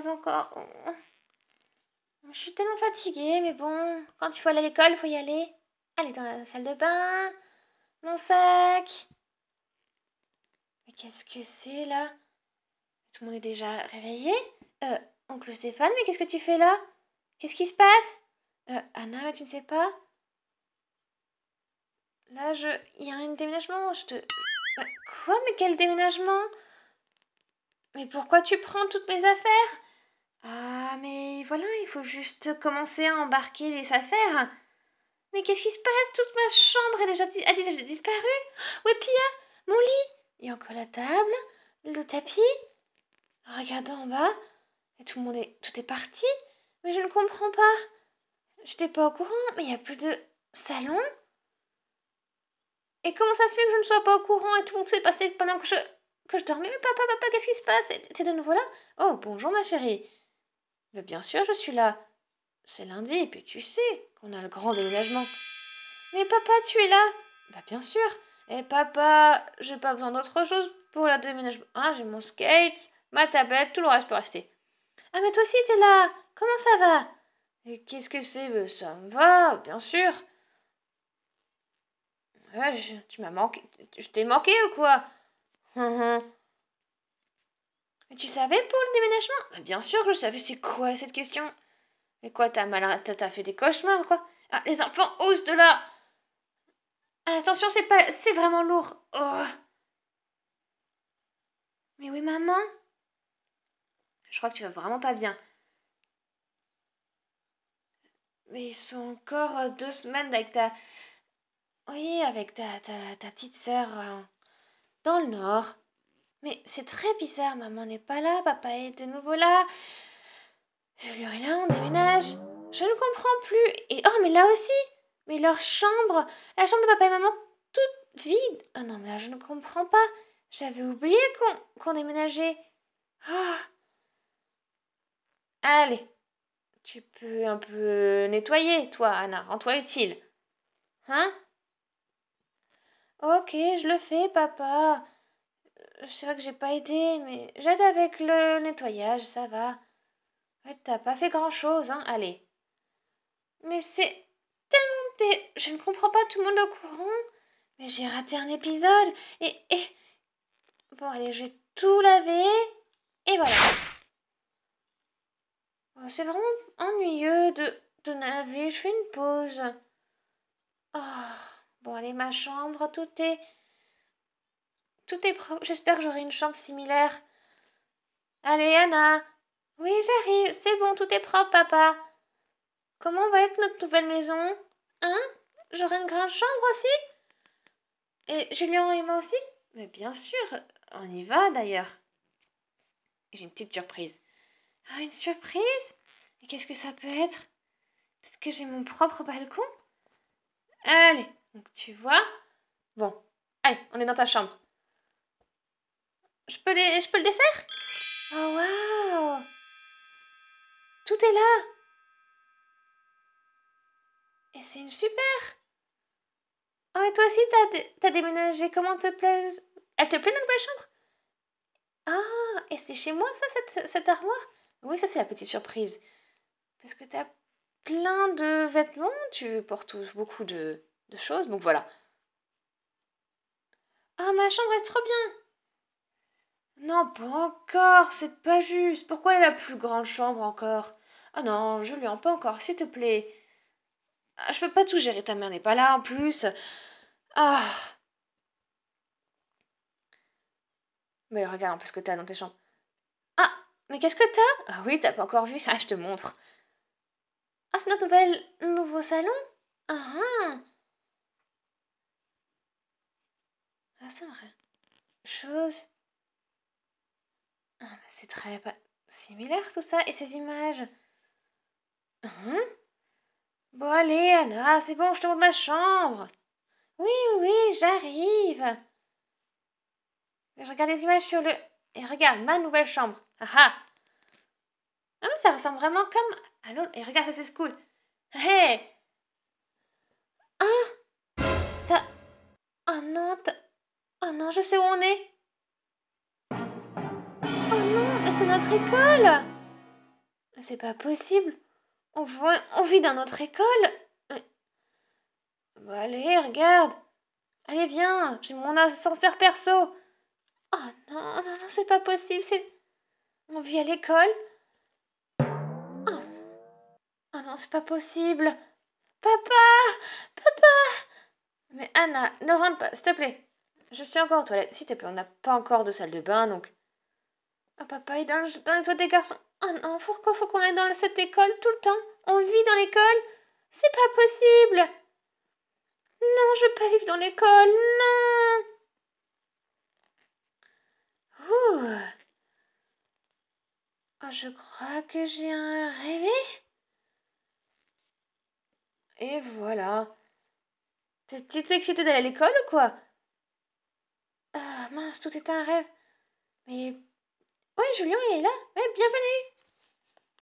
encore. Je suis tellement fatiguée, mais bon, quand il faut aller à l'école, il faut y aller. Allez dans la salle de bain. Mon sac. Mais qu'est-ce que c'est là Tout le monde est déjà réveillé euh, oncle Stéphane, mais qu'est-ce que tu fais là Qu'est-ce qui se passe euh, Anna, mais tu ne sais pas Là, je. Il y a un déménagement, je te. Euh, quoi Mais quel déménagement Mais pourquoi tu prends toutes mes affaires ah, mais voilà, il faut juste commencer à embarquer les affaires. Mais qu'est-ce qui se passe Toute ma chambre est déjà, Ah, déjà, disparu. Où Pia Mon lit Et encore la table, le tapis. Regardons en bas. Et tout le monde est, tout est parti. Mais je ne comprends pas. Je n'étais pas au courant, mais il n'y a plus de salon. Et comment ça se fait que je ne sois pas au courant et tout le monde s'est passé pendant que je, que je dormais Mais papa, papa, qu'est-ce qui se passe T'es de nouveau là Oh, bonjour ma chérie bien sûr, je suis là. C'est lundi, et puis tu sais qu'on a le grand déménagement. Mais papa, tu es là Bah bien sûr. Et papa, j'ai pas besoin d'autre chose pour le déménagement. Ah, j'ai mon skate, ma tablette, tout le reste peut rester. Ah, mais toi aussi, t'es là Comment ça va Et qu'est-ce que c'est ben, Ça me va, bien sûr. tu m'as manqué. Je t'ai manqué ou quoi hum, hum. Mais tu savais pour le déménagement bah, Bien sûr que je savais, c'est quoi cette question Mais quoi, t'as malin, t'as fait des cauchemars quoi Ah, les enfants, hausse de là ah, Attention, c'est pas, c'est vraiment lourd. Oh. Mais oui, maman. Je crois que tu vas vraiment pas bien. Mais ils sont encore euh, deux semaines avec ta. Oui, avec ta, ta petite sœur euh, dans le nord. Mais c'est très bizarre, maman n'est pas là, papa est de nouveau là. Lui est là, on déménage. Je ne comprends plus. Et oh, mais là aussi Mais leur chambre La chambre de papa et maman, toute vide oh non, mais là, je ne comprends pas. J'avais oublié qu'on déménageait. Ah. Allez, tu peux un peu nettoyer, toi, Anna. Rends-toi utile. Hein Ok, je le fais, papa c'est vrai que j'ai pas aidé, mais j'aide avec le nettoyage, ça va. Ouais, t'as pas fait grand-chose, hein, allez. Mais c'est tellement... Je ne comprends pas tout le monde au courant. Mais j'ai raté un épisode et, Bon, allez, je vais tout laver. Et voilà. C'est vraiment ennuyeux de, de laver. Je fais une pause. Oh, bon, allez, ma chambre, tout est tout est propre. J'espère que j'aurai une chambre similaire. Allez, Anna. Oui, j'arrive. C'est bon, tout est propre, papa. Comment va être notre nouvelle maison Hein J'aurai une grande chambre aussi Et Julien et moi aussi Mais bien sûr, on y va d'ailleurs. J'ai une petite surprise. Ah, une surprise Et qu'est-ce que ça peut être Peut-être que j'ai mon propre balcon Allez, donc tu vois. Bon, allez, on est dans ta chambre. Je peux, le défaire Oh, waouh Tout est là Et c'est une super Oh, et toi aussi, t'as déménagé. Comment te plaît Elle te plaît, notre belle chambre Ah, et c'est chez moi, ça, cette, armoire Oui, ça, c'est la petite surprise. Parce que t'as plein de vêtements, tu portes beaucoup de, choses, donc voilà. Ah, oh, ma chambre est trop bien non pas encore c'est pas juste pourquoi la plus grande chambre encore ah non je lui en pas encore s'il te plaît ah, je peux pas tout gérer ta mère n'est pas là en plus ah mais regarde un peu ce que t'as dans tes chambres ah mais qu'est-ce que t'as ah oui t'as pas encore vu ah je te montre ah c'est notre nouvel nouveau salon ah ah ah c'est vrai chose ah, c'est très similaire tout ça et ces images. Hein bon, allez, Anna, c'est bon, je te montre ma chambre. Oui, oui, j'arrive. Je regarde les images sur le. Et regarde, ma nouvelle chambre. Ah ah, ah ça ressemble vraiment comme. Allô Et regarde, ça c'est cool. Hé Ah T'as. Oh non, Oh non, je sais où on est. notre école ah, C'est pas possible. On, voit, on vit dans notre école. allez, regarde. Allez, viens, j'ai mon ascenseur perso. Oh non, non, non, c'est pas possible. C'est... On vit à l'école. Oh. oh. non, c'est pas possible. Papa Papa Mais Anna, ne rentre pas, s'il te plaît. Je suis encore aux toilettes. S'il te plaît, on n'a pas encore de salle de bain, donc ah papa est dans, les toits des garçons. Oh non, pourquoi faut qu'on aille dans cette école tout le temps On vit dans l'école C'est pas possible Non, je veux pas vivre dans l'école, non Ouh oh, je crois que j'ai un rêvé. Et voilà. T'es excitée d'aller à l'école ou quoi Ah mince, tout est un rêve. Mais Ouais, Julien, il est là. Ouais, bienvenue.